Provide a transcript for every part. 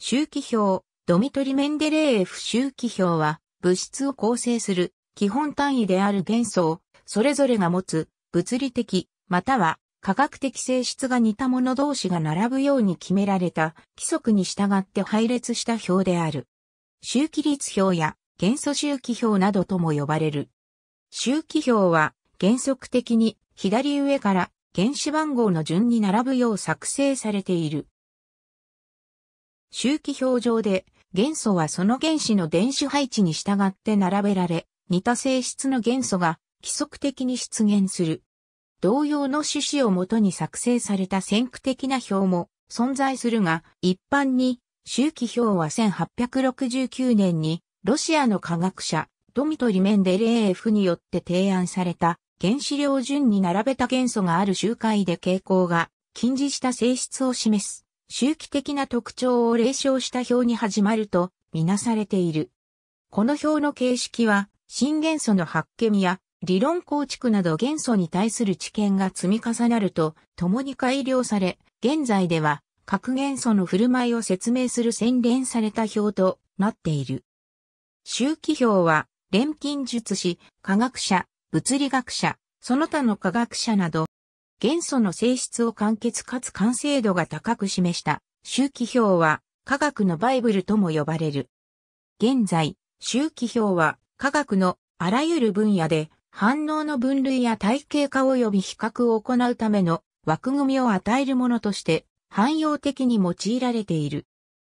周期表、ドミトリ・メンデレーエフ周期表は、物質を構成する基本単位である元素を、それぞれが持つ物理的、または科学的性質が似たもの同士が並ぶように決められた規則に従って配列した表である。周期率表や元素周期表などとも呼ばれる。周期表は原則的に左上から原子番号の順に並ぶよう作成されている。周期表上で、元素はその原子の電子配置に従って並べられ、似た性質の元素が規則的に出現する。同様の種子をもとに作成された先駆的な表も存在するが、一般に周期表は1869年にロシアの科学者ドミトリ・メンデレーフによって提案された原子量順に並べた元素がある周回で傾向が禁じした性質を示す。周期的な特徴を霊称した表に始まるとみなされている。この表の形式は、新元素の発見や理論構築など元素に対する知見が積み重なると、共に改良され、現在では核元素の振る舞いを説明する洗練された表となっている。周期表は、錬金術師、科学者、物理学者、その他の科学者など、元素の性質を簡潔かつ完成度が高く示した周期表は科学のバイブルとも呼ばれる。現在、周期表は科学のあらゆる分野で反応の分類や体系化及び比較を行うための枠組みを与えるものとして汎用的に用いられている。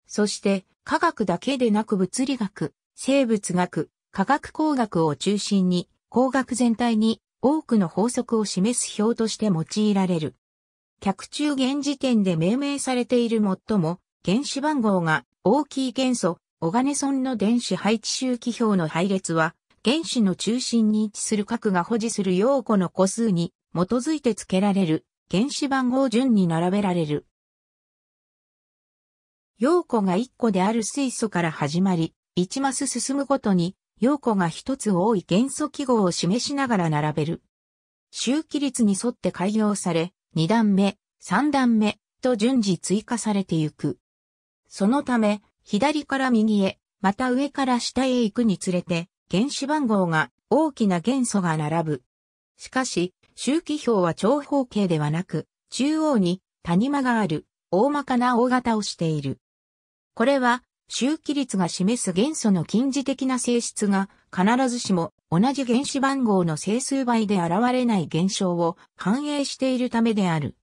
そして科学だけでなく物理学、生物学、科学工学を中心に工学全体に多くの法則を示す表として用いられる。客中現時点で命名されている最も原子番号が大きい元素、オガネソンの電子配置周期表の配列は、原子の中心に位置する核が保持する陽個の個数に基づいて付けられる原子番号順に並べられる。陽個が1個である水素から始まり、1マス進むごとに要子が一つ多い元素記号を示しながら並べる。周期率に沿って改良され、2段目、3段目と順次追加されてゆく。そのため、左から右へ、また上から下へ行くにつれて、原子番号が大きな元素が並ぶ。しかし、周期表は長方形ではなく、中央に谷間がある、大まかな大型をしている。これは、周期率が示す元素の近似的な性質が必ずしも同じ原子番号の整数倍で現れない現象を反映しているためである。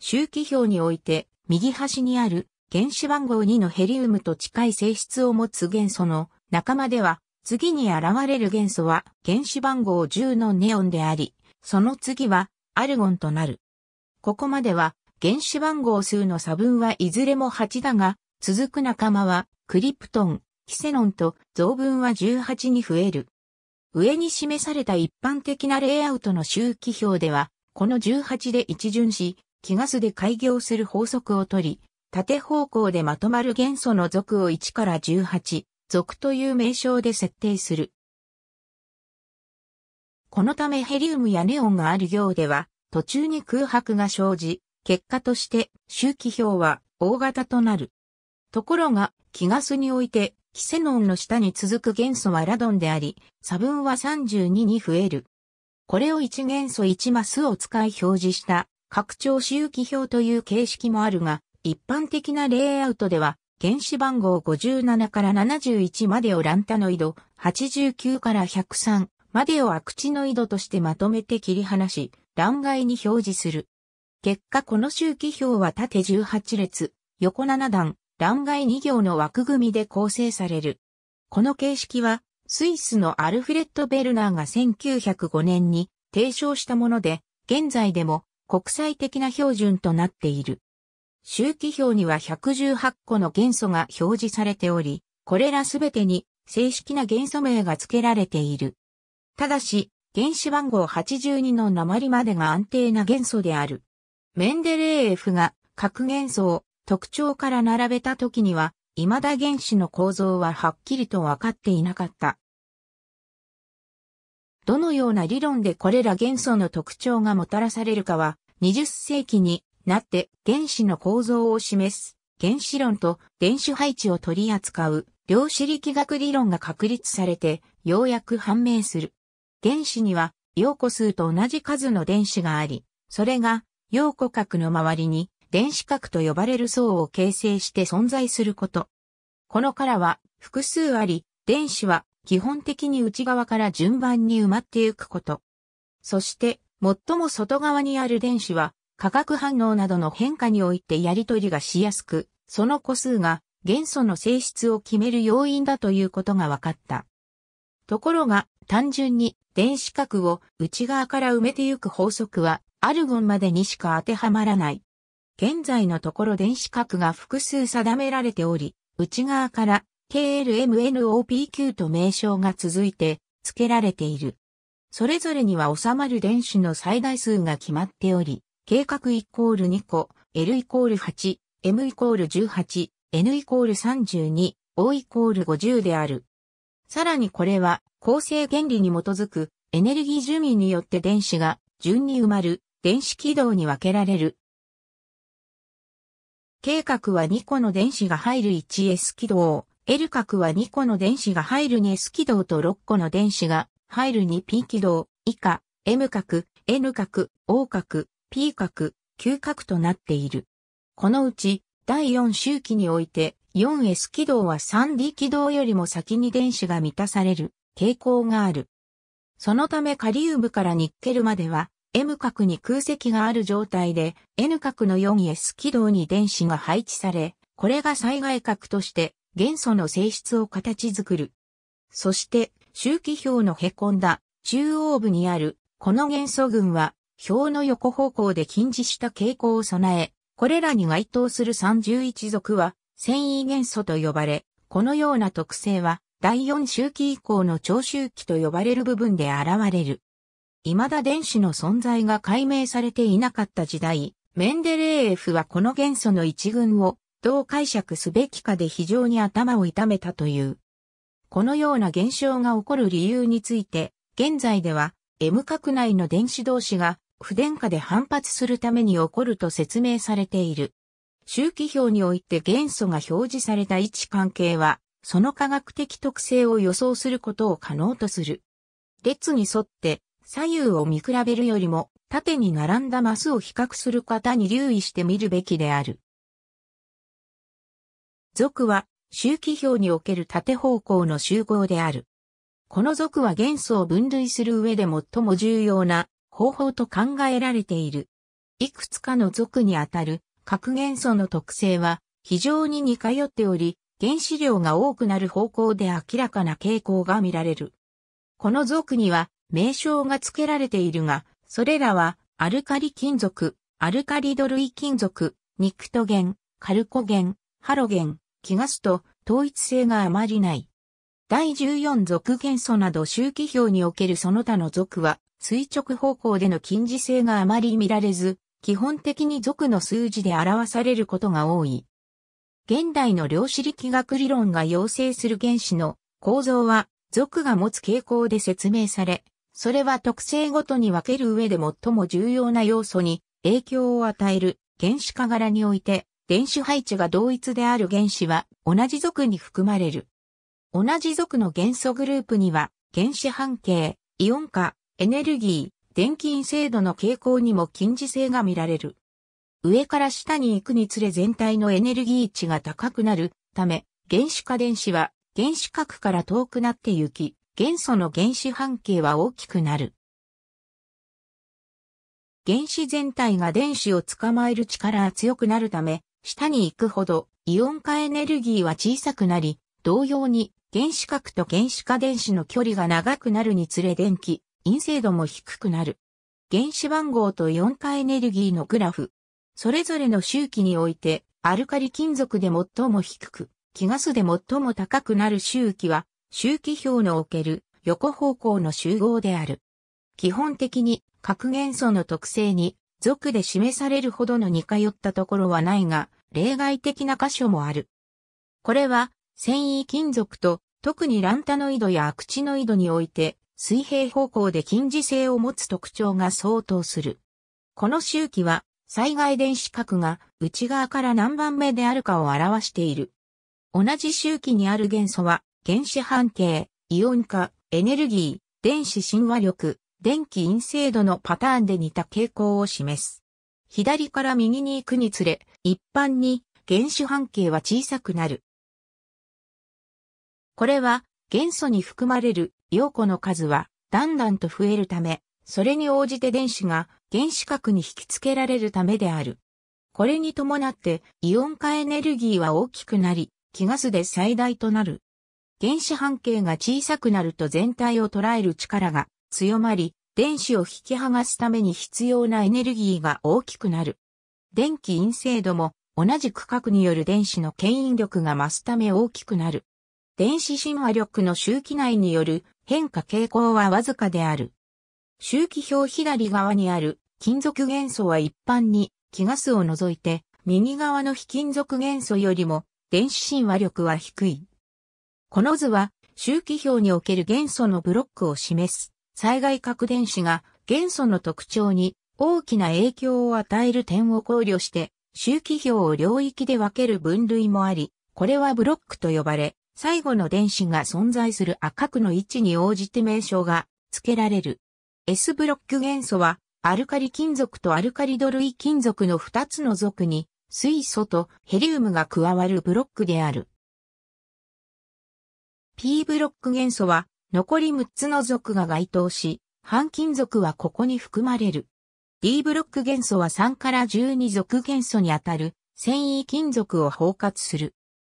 周期表において右端にある原子番号2のヘリウムと近い性質を持つ元素の仲間では次に現れる元素は原子番号10のネオンであり、その次はアルゴンとなる。ここまでは原子番号数の差分はいずれも8だが、続く仲間はクリプトン、キセノンと増分は18に増える。上に示された一般的なレイアウトの周期表では、この18で一巡し、気ガスで開業する法則をとり、縦方向でまとまる元素の属を1から18、属という名称で設定する。このためヘリウムやネオンがある行では、途中に空白が生じ、結果として周期表は大型となる。ところが、キガスにおいて、キセノンの下に続く元素はラドンであり、差分は32に増える。これを1元素1マスを使い表示した拡張周期表という形式もあるが、一般的なレイアウトでは、原子番号57から71までをランタノイド、89から103までをアクチノイドとしてまとめて切り離し、欄外に表示する。結果この周期表は縦18列、横7段、欄外2行の枠組みで構成される。この形式は、スイスのアルフレッド・ベルナーが1905年に提唱したもので、現在でも国際的な標準となっている。周期表には118個の元素が表示されており、これらすべてに正式な元素名が付けられている。ただし、原子番号82の鉛までが安定な元素である。メンデレーエフが核元素を特徴から並べた時には、未だ原子の構造ははっきりと分かっていなかった。どのような理論でこれら元素の特徴がもたらされるかは、20世紀になって原子の構造を示す原子論と電子配置を取り扱う量子力学理論が確立されて、ようやく判明する。原子には、陽子数と同じ数の電子があり、それが、陽子核の周りに電子核と呼ばれる層を形成して存在すること。この殻は複数あり、電子は基本的に内側から順番に埋まってゆくこと。そして、最も外側にある電子は、化学反応などの変化においてやり取りがしやすく、その個数が元素の性質を決める要因だということが分かった。ところが、単純に電子核を内側から埋めてゆく法則は、アルゴンまでにしか当てはまらない。現在のところ電子核が複数定められており、内側から KLMNOPQ と名称が続いて付けられている。それぞれには収まる電子の最大数が決まっており、計画イコール2個、L イコール8、M イコール18、N イコール32、O イコール50である。さらにこれは構成原理に基づくエネルギー準備によって電子が順に埋まる電子軌道に分けられる K 角は2個の電子が入る 1S 軌道、L 角は2個の電子が入る 2S 軌道と6個の電子が入る 2P 軌道、以下、M 角、N 角、O 角、P 角、Q 角となっている。このうち、第4周期において、4S 軌道は 3D 軌道よりも先に電子が満たされる傾向がある。そのためカリウムからニッケルまでは M 角に空席がある状態で N 角の 4S 軌道に電子が配置され、これが最外角として元素の性質を形作る。そして周期表の凹んだ中央部にあるこの元素群は表の横方向で近似した傾向を備え、これらに該当する31族は繊維元素と呼ばれ、このような特性は第4周期以降の長周期と呼ばれる部分で現れる。未だ電子の存在が解明されていなかった時代、メンデレーエフはこの元素の一群をどう解釈すべきかで非常に頭を痛めたという。このような現象が起こる理由について、現在では M 核内の電子同士が不電化で反発するために起こると説明されている。周期表において元素が表示された位置関係は、その科学的特性を予想することを可能とする。列に沿って左右を見比べるよりも、縦に並んだマスを比較する方に留意してみるべきである。属は、周期表における縦方向の集合である。この属は元素を分類する上で最も重要な方法と考えられている。いくつかの属にあたる核元素の特性は非常に似通っており、原子量が多くなる方向で明らかな傾向が見られる。この属には名称が付けられているが、それらは、アルカリ金属、アルカリド類金属、ニクトゲン、カルコゲン、ハロゲン、キガスと統一性があまりない。第14属元素など周期表におけるその他の属は垂直方向での近似性があまり見られず、基本的に属の数字で表されることが多い。現代の量子力学理論が要請する原子の構造は、属が持つ傾向で説明され、それは特性ごとに分ける上で最も重要な要素に影響を与える原子化柄において、電子配置が同一である原子は同じ族に含まれる。同じ族の元素グループには、原子半径、イオン化、エネルギー、電気陰性度の傾向にも近似性が見られる。上から下に行くにつれ全体のエネルギー値が高くなるため、原子化電子は原子核から遠くなって行き、元素の原子半径は大きくなる。原子全体が電子を捕まえる力は強くなるため、下に行くほどイオン化エネルギーは小さくなり、同様に原子核と原子化電子の距離が長くなるにつれ電気、陰性度も低くなる。原子番号とイオン化エネルギーのグラフ。それぞれの周期において、アルカリ金属で最も低く、気ガスで最も高くなる周期は周期表のおける横方向の集合である。基本的に核元素の特性に属で示されるほどの似通ったところはないが、例外的な箇所もある。これは、繊維金属と特にランタノイドやアクチノイドにおいて、水平方向で近似性を持つ特徴が相当する。この周期は、災害電子核が内側から何番目であるかを表している。同じ周期にある元素は原子半径、イオン化、エネルギー、電子親和力、電気陰性度のパターンで似た傾向を示す。左から右に行くにつれ、一般に原子半径は小さくなる。これは元素に含まれる陽子の数はだんだんと増えるため、それに応じて電子が原子核に引き付けられるためである。これに伴ってイオン化エネルギーは大きくなり、気ガスで最大となる。原子半径が小さくなると全体を捉える力が強まり、電子を引き剥がすために必要なエネルギーが大きくなる。電気陰性度も同じ区画による電子の牽引力が増すため大きくなる。電子親和力の周期内による変化傾向はわずかである。周期表左側にある金属元素は一般に気ガスを除いて右側の非金属元素よりも電子親和力は低い。この図は周期表における元素のブロックを示す災害核電子が元素の特徴に大きな影響を与える点を考慮して周期表を領域で分ける分類もあり、これはブロックと呼ばれ、最後の電子が存在する赤区の位置に応じて名称が付けられる。S ブロック元素はアルカリ金属とアルカリド類金属の2つの属に水素とヘリウムが加わるブロックである。P ブロック元素は残り6つの属が該当し、半金属はここに含まれる。D ブロック元素は3から12属元素にあたる繊維金属を包括する。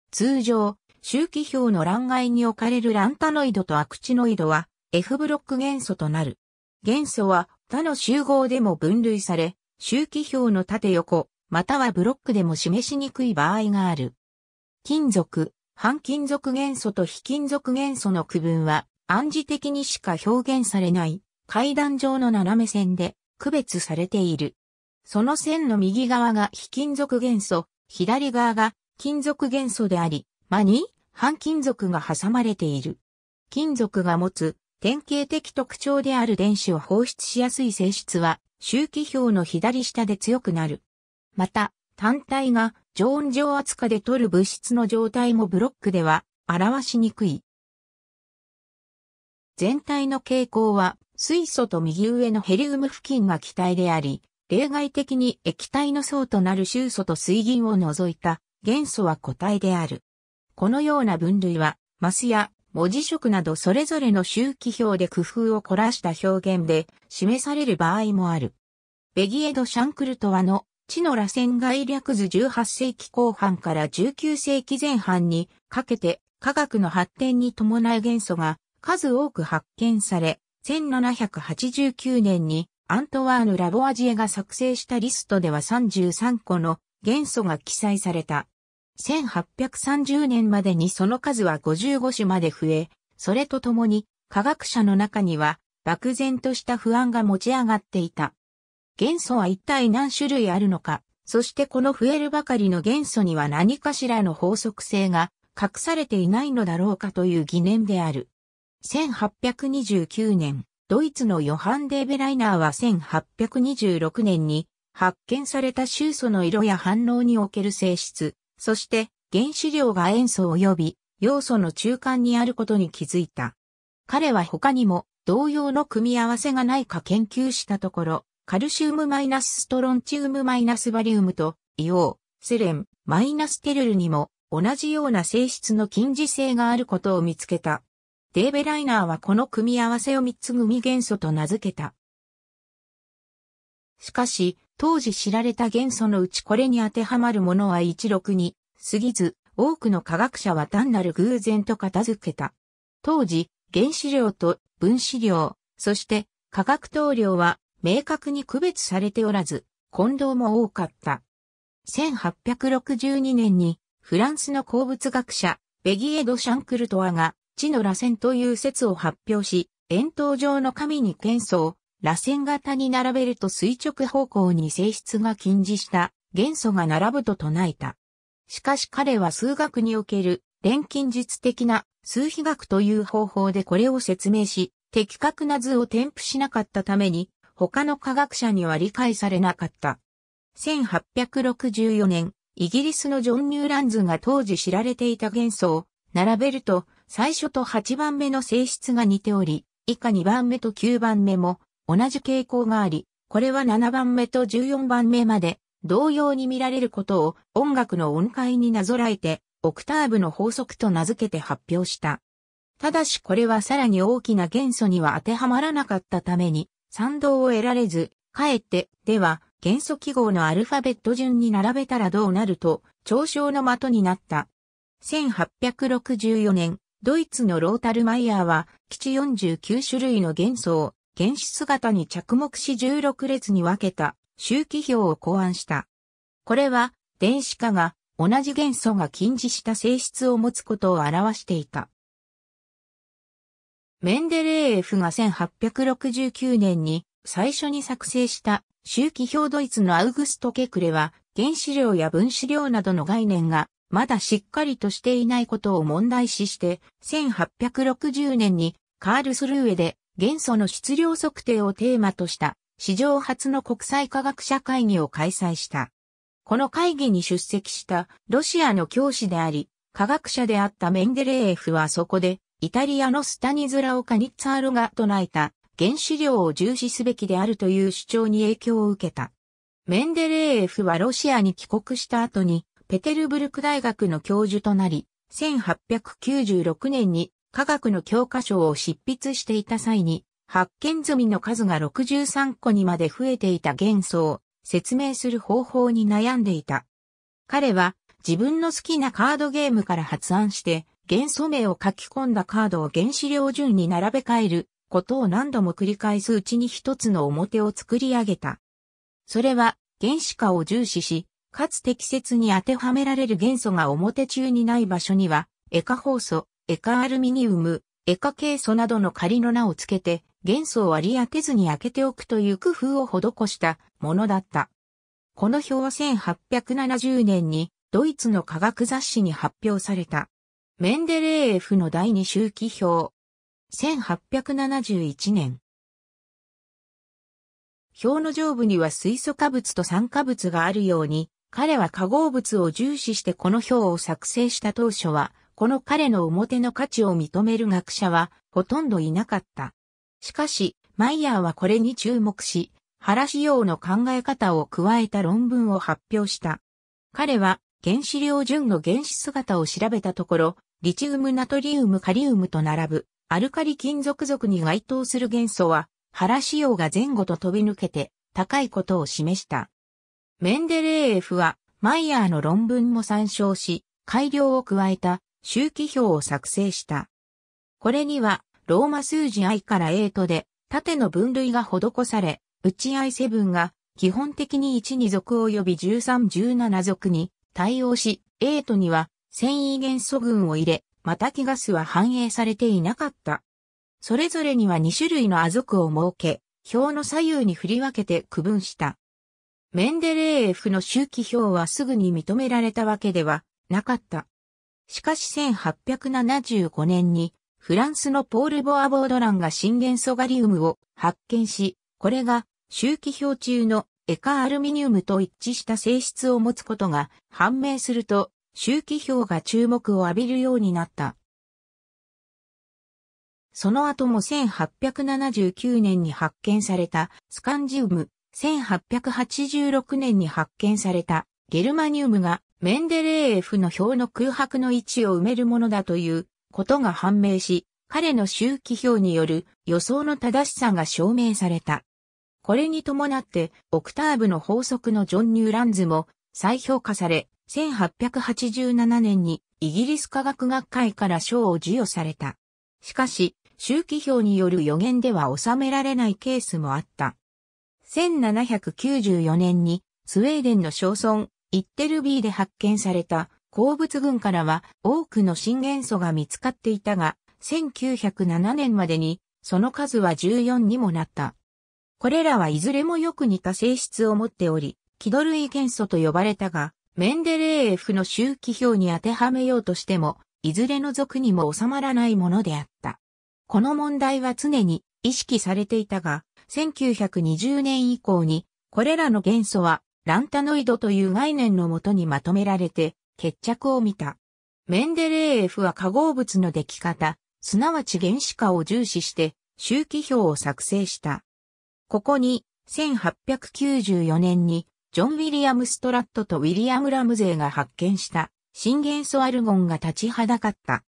通常、周期表の欄外に置かれるランタノイドとアクチノイドは F ブロック元素となる。元素は他の集合でも分類され、周期表の縦横、またはブロックでも示しにくい場合がある。金属、半金属元素と非金属元素の区分は暗示的にしか表現されない階段状の斜め線で区別されている。その線の右側が非金属元素、左側が金属元素であり、間に半金属が挟まれている。金属が持つ典型的特徴である電子を放出しやすい性質は周期表の左下で強くなる。また、単体が常温上圧下で取る物質の状態もブロックでは表しにくい。全体の傾向は水素と右上のヘリウム付近が気体であり、例外的に液体の層となる臭素と水銀を除いた元素は固体である。このような分類は、マスや文字色などそれぞれの周期表で工夫を凝らした表現で示される場合もある。ベギエド・シャンクルトワの地の螺旋概略図18世紀後半から19世紀前半にかけて科学の発展に伴う元素が数多く発見され、1789年にアントワーヌ・ラボアジエが作成したリストでは33個の元素が記載された。1830年までにその数は55種まで増え、それとともに科学者の中には漠然とした不安が持ち上がっていた。元素は一体何種類あるのか、そしてこの増えるばかりの元素には何かしらの法則性が隠されていないのだろうかという疑念である。1829年、ドイツのヨハン・デーベライナーは1826年に発見された臭素の色や反応における性質、そして原子量が塩素及び要素の中間にあることに気づいた。彼は他にも同様の組み合わせがないか研究したところ、カルシウムマイナスストロンチウムマイナスバリウムと、硫黄、セレン、マイナステルルにも同じような性質の近似性があることを見つけた。デーベライナーはこの組み合わせを3つ組元素と名付けた。しかし、当時知られた元素のうちこれに当てはまるものは16に過ぎず、多くの科学者は単なる偶然と片付けた。当時、原子量と分子量、そして化学等量は明確に区別されておらず、混同も多かった。1862年に、フランスの鉱物学者、ベギエド・シャンクルトアが、地の螺旋という説を発表し、円筒状の紙に剣素を、螺旋型に並べると垂直方向に性質が近似した元素が並ぶと唱えた。しかし彼は数学における錬金術的な数比学という方法でこれを説明し、的確な図を添付しなかったために他の科学者には理解されなかった。1864年、イギリスのジョン・ニューランズが当時知られていた元素を並べると、最初と8番目の性質が似ており、以下2番目と9番目も同じ傾向があり、これは7番目と14番目まで同様に見られることを音楽の音階になぞらえて、オクターブの法則と名付けて発表した。ただしこれはさらに大きな元素には当てはまらなかったために、賛同を得られず、かえって、では、元素記号のアルファベット順に並べたらどうなると、嘲笑の的になった。1864年、ドイツのロータルマイヤーは、基地49種類の元素を、原子姿に着目し16列に分けた、周期表を考案した。これは、電子化が、同じ元素が近似した性質を持つことを表していた。メンデレーエフが1869年に最初に作成した周期表ドイツのアウグスト・ケクレは原子量や分子量などの概念がまだしっかりとしていないことを問題視して1860年にカールスルーエで元素の質量測定をテーマとした史上初の国際科学者会議を開催した。この会議に出席したロシアの教師であり科学者であったメンデレーエフはそこでイタリアのスタニズラオ・カニッツァーロが唱えた原子量を重視すべきであるという主張に影響を受けた。メンデレーエフはロシアに帰国した後にペテルブルク大学の教授となり、1896年に科学の教科書を執筆していた際に、発見済みの数が63個にまで増えていた元素を説明する方法に悩んでいた。彼は自分の好きなカードゲームから発案して元素名を書き込んだカードを原子量順に並べ替えることを何度も繰り返すうちに一つの表を作り上げた。それは原子化を重視し、かつ適切に当てはめられる元素が表中にない場所には、エカ放ウ素、エカアルミニウム、エカケイ素などの仮の名を付けて、元素を割り当てずに開けておくという工夫を施したものだった。この表は1870年にドイツの科学雑誌に発表された。メンデレーエフの第二周期表。1871年。表の上部には水素化物と酸化物があるように、彼は化合物を重視してこの表を作成した当初は、この彼の表の価値を認める学者はほとんどいなかった。しかし、マイヤーはこれに注目し、原子用の考え方を加えた論文を発表した。彼は原子量順の原子姿を調べたところ、リチウムナトリウムカリウムと並ぶアルカリ金属属に該当する元素は、原仕用が前後と飛び抜けて高いことを示した。メンデレーエフは、マイヤーの論文も参照し、改良を加えた周期表を作成した。これには、ローマ数字 i から a とで、縦の分類が施され、内 i7 が基本的に1に属及び1317属に対応し、a とには繊維元素群を入れ、マタキガスは反映されていなかった。それぞれには2種類の亜族を設け、表の左右に振り分けて区分した。メンデレーエフの周期表はすぐに認められたわけではなかった。しかし1875年にフランスのポール・ボア・ボードランが新元素ガリウムを発見し、これが周期表中のエカアルミニウムと一致した性質を持つことが判明すると周期表が注目を浴びるようになった。その後も1879年に発見されたスカンジウム、1886年に発見されたゲルマニウムがメンデレーエフの表の空白の位置を埋めるものだということが判明し、彼の周期表による予想の正しさが証明された。これに伴って、オクターブの法則のジョン・ニューランズも再評価され、1887年にイギリス科学学会から賞を授与された。しかし、周期表による予言では収められないケースもあった。1794年にスウェーデンの小村イッテルビーで発見された鉱物群からは多くの新元素が見つかっていたが、1907年までにその数は14にもなった。これらはいずれもよく似た性質を持っており、気土類元素と呼ばれたが、メンデレーエフの周期表に当てはめようとしても、いずれの属にも収まらないものであった。この問題は常に意識されていたが、1920年以降に、これらの元素はランタノイドという概念のもとにまとめられて、決着を見た。メンデレーエフは化合物の出来方、すなわち原子化を重視して、周期表を作成した。ここに、1894年にジョン・ウィリアム・ストラットとウィリアム・ラムゼーが発見した新元素アルゴンが立ちはだかった。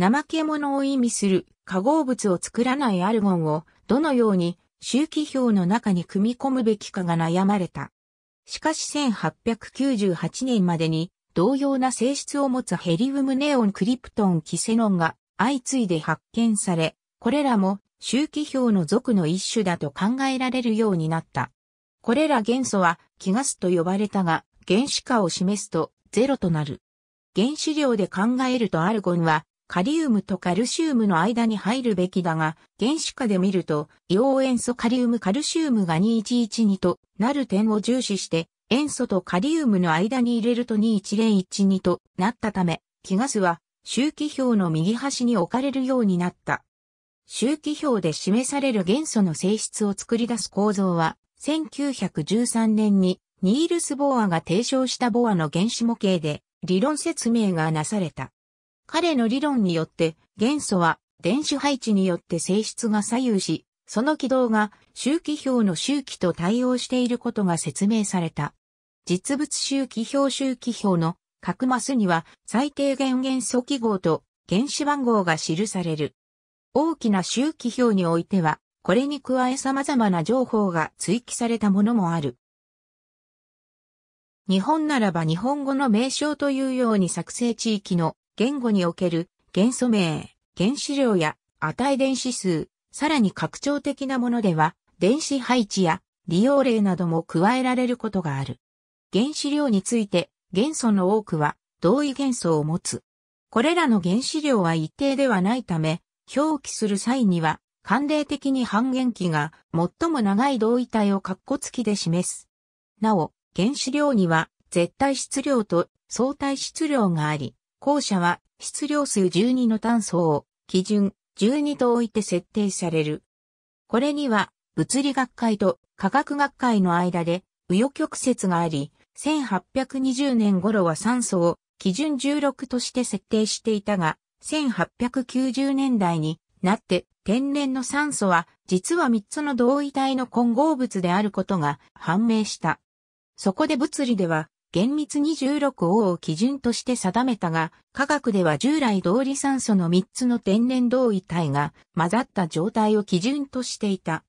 怠け者を意味する化合物を作らないアルゴンをどのように周期表の中に組み込むべきかが悩まれた。しかし1898年までに同様な性質を持つヘリウムネオンクリプトンキセノンが相次いで発見され、これらも周期表の属の一種だと考えられるようになった。これら元素は気ガスと呼ばれたが、原子化を示すとゼロとなる。原子量で考えるとアルゴンはカリウムとカルシウムの間に入るべきだが、原子化で見ると、陽塩素カリウムカルシウムが2112となる点を重視して、塩素とカリウムの間に入れると21012となったため、気ガスは周期表の右端に置かれるようになった。周期表で示される元素の性質を作り出す構造は、1913年にニールス・ボアが提唱したボアの原子模型で理論説明がなされた。彼の理論によって元素は電子配置によって性質が左右し、その軌道が周期表の周期と対応していることが説明された。実物周期表周期表の各マスには最低限元素記号と原子番号が記される。大きな周期表においてはこれに加え様々な情報が追記されたものもある。日本ならば日本語の名称というように作成地域の言語における元素名、原子量や値電子数、さらに拡張的なものでは電子配置や利用例なども加えられることがある。原子量について元素の多くは同位元素を持つ。これらの原子量は一定ではないため、表記する際には慣例的に半減期が最も長い同位体を括弧付きで示す。なお、原子量には絶対質量と相対質量があり、後者は質量数12の炭素を基準12と置いて設定される。これには物理学会と科学学会の間で右余曲折があり、1820年頃は酸素を基準16として設定していたが、1890年代になって天然の酸素は実は三つの同位体の混合物であることが判明した。そこで物理では厳密に16王を基準として定めたが、科学では従来通り酸素の三つの天然同位体が混ざった状態を基準としていた。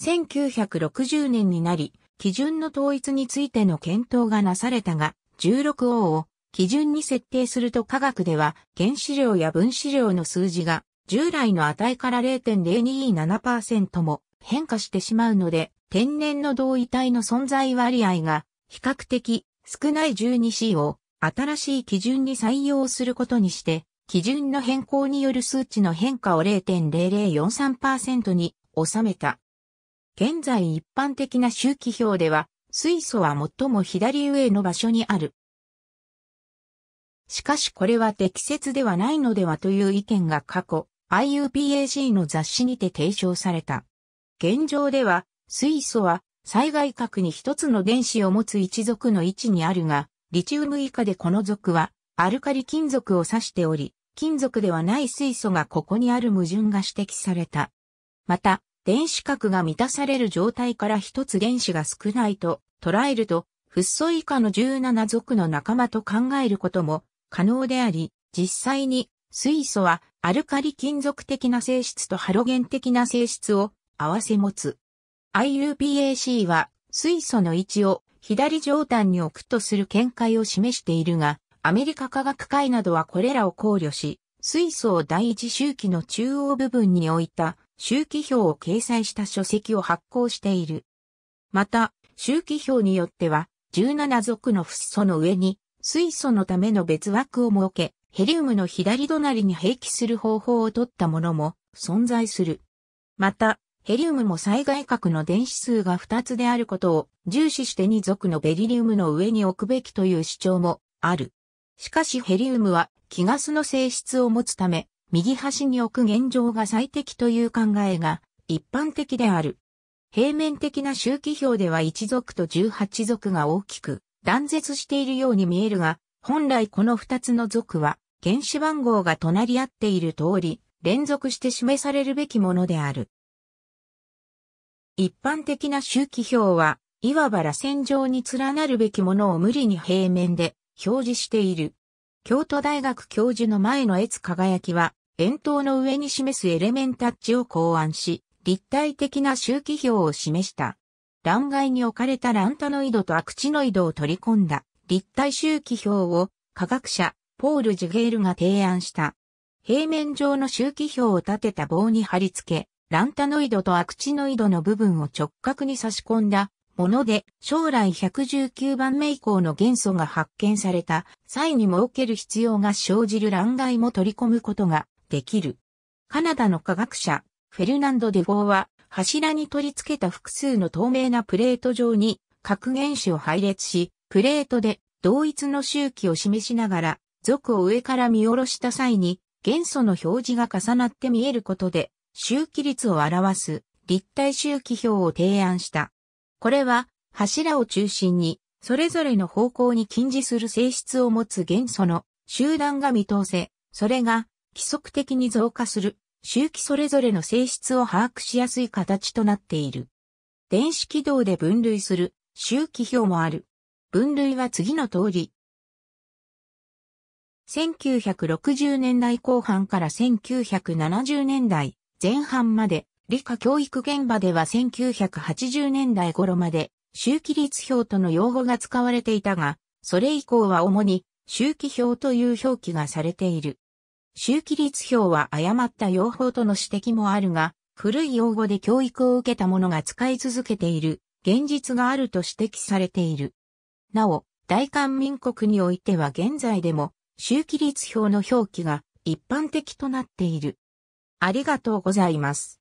1960年になり、基準の統一についての検討がなされたが、1 6王を基準に設定すると科学では原子量や分子量の数字が従来の値から0.027%も変化してしまうので、天然の同位体の存在割合が比較的少ない 12C を新しい基準に採用することにして、基準の変更による数値の変化を0.0043%に収めた。現在一般的な周期表では、水素は最も左上の場所にある。しかしこれは適切ではないのではという意見が過去、IUPAC の雑誌にて提唱された。現状では、水素は最外核に一つの電子を持つ一族の位置にあるが、リチウム以下でこの族はアルカリ金属を指しており、金属ではない水素がここにある矛盾が指摘された。また、電子核が満たされる状態から一つ電子が少ないと捉えると、フッ素以下の17族の仲間と考えることも可能であり、実際に水素はアルカリ金属的な性質とハロゲン的な性質を併せ持つ。IUPAC は水素の位置を左上端に置くとする見解を示しているが、アメリカ科学会などはこれらを考慮し、水素を第一周期の中央部分に置いた周期表を掲載した書籍を発行している。また、周期表によっては、17属のフッ素の上に水素のための別枠を設け、ヘリウムの左隣に併記する方法を取ったものも存在する。また、ヘリウムも最外角の電子数が2つであることを重視して2族のベリリウムの上に置くべきという主張もある。しかしヘリウムは気ガスの性質を持つため、右端に置く現状が最適という考えが一般的である。平面的な周期表では1族と18族が大きく断絶しているように見えるが、本来この2つの族は原子番号が隣り合っている通り、連続して示されるべきものである。一般的な周期表は、いわば螺旋状に連なるべきものを無理に平面で表示している。京都大学教授の前の越輝きは、円筒の上に示すエレメンタッチを考案し、立体的な周期表を示した。欄外に置かれたランタノイドとアクチノイドを取り込んだ立体周期表を科学者、ポール・ジュゲールが提案した。平面上の周期表を立てた棒に貼り付け、ランタノイドとアクチノイドの部分を直角に差し込んだもので、将来119番目以降の元素が発見された際に設ける必要が生じる欄外も取り込むことができる。カナダの科学者、フェルナンド・デゴーは、柱に取り付けた複数の透明なプレート上に、核原子を配列し、プレートで同一の周期を示しながら、族を上から見下ろした際に元素の表示が重なって見えることで周期率を表す立体周期表を提案した。これは柱を中心にそれぞれの方向に近似する性質を持つ元素の集団が見通せ、それが規則的に増加する周期それぞれの性質を把握しやすい形となっている。電子軌道で分類する周期表もある。分類は次の通り、1960年代後半から1970年代前半まで、理科教育現場では1980年代頃まで、周期率表との用語が使われていたが、それ以降は主に周期表という表記がされている。周期率表は誤った用法との指摘もあるが、古い用語で教育を受けた者が使い続けている現実があると指摘されている。なお、大韓民国においては現在でも周期率表の表記が一般的となっている。ありがとうございます。